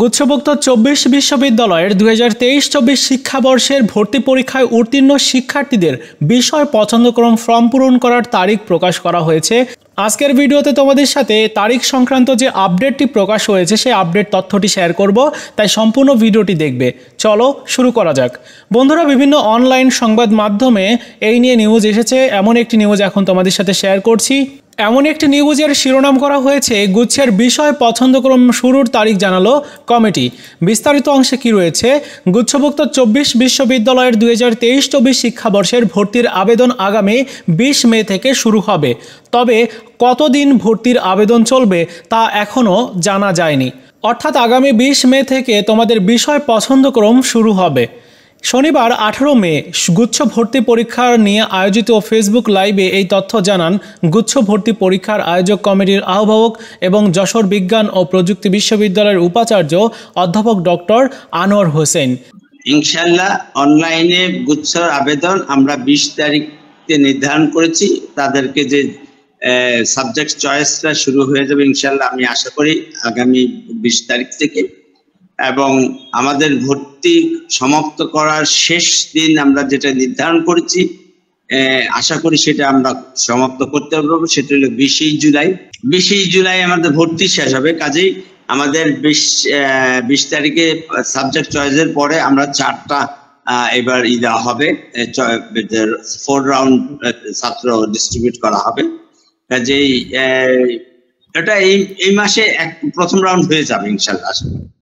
গুচ্ছভুক্ত চব্বিশ বিশ্ববিদ্যালয়ের দু হাজার তেইশ চব্বিশ শিক্ষাবর্ষের ভর্তি পরীক্ষায় উত্তীর্ণ শিক্ষার্থীদের বিষয় পছন্দক্রম ফর্ম পূরণ করার তারিখ প্রকাশ করা হয়েছে আজকের ভিডিওতে তোমাদের সাথে তারিখ সংক্রান্ত যে আপডেটটি প্রকাশ হয়েছে সেই আপডেট তথ্যটি শেয়ার করব তাই সম্পূর্ণ ভিডিওটি দেখবে চলো শুরু করা যাক বন্ধুরা বিভিন্ন অনলাইন সংবাদ মাধ্যমে এই নিয়ে নিউজ এসেছে এমন একটি নিউজ এখন তোমাদের সাথে শেয়ার করছি এমন একটি নিউজের শিরোনাম করা হয়েছে গুচ্ছের বিষয় পছন্দক্রম শুরুর তারিখ জানালো কমিটি বিস্তারিত অংশে কি রয়েছে গুচ্ছভুক্ত চব্বিশ বিশ্ববিদ্যালয়ের দুই হাজার তেইশ চব্বিশ শিক্ষাবর্ষের ভর্তির আবেদন আগামী বিশ মে থেকে শুরু হবে তবে কতদিন ভর্তির আবেদন চলবে তা এখনও জানা যায়নি অর্থাৎ আগামী বিশ মে থেকে তোমাদের বিষয় পছন্দক্রম শুরু হবে শনিবার আঠারো মে গুচ্ছ ভর্তি পরীক্ষার নিয়ে আয়োজিত ফেসবুক লাইভে এই তথ্য জানান গুচ্ছ ভর্তি পরীক্ষার আয়োজক কমিটির আহ্বায়ক এবং যশোর বিজ্ঞান ও প্রযুক্তি বিশ্ববিদ্যালয়ের উপাচার্য অধ্যাপক ডক্টর আনোয়ার হোসেন ইনশাল্লাহ অনলাইনে গুচ্ছর আবেদন আমরা বিশ তারিখে নির্ধারণ করেছি তাদেরকে যে সাবজেক্ট চয়েসটা শুরু হয়ে যাবে ইনশাল্লাহ আমি আশা করি আগামী বিশ তারিখ থেকে এবং আমাদের ভর্তি সমাপ্ত করার শেষ দিন আমরা যেটা নির্ধারণ করেছি আশা করি সেটা আমরা সমাপ্ত করতে পারবো সেটা হলো বিশেই জুলাই বিশেই জুলাই আমাদের ভর্তি শেষ হবে কাজেই আমাদের বিশ বিশ তারিখে সাবজেক্ট চয়েসের পরে আমরা চারটা এবার ই দেওয়া হবে ফোর রাউন্ড ছাত্র ডিস্ট্রিবিউট করা হবে কাজেই এটা এই এই মাসে এক প্রথম রাউন্ড হয়ে যাবে ইনশাল্লাহ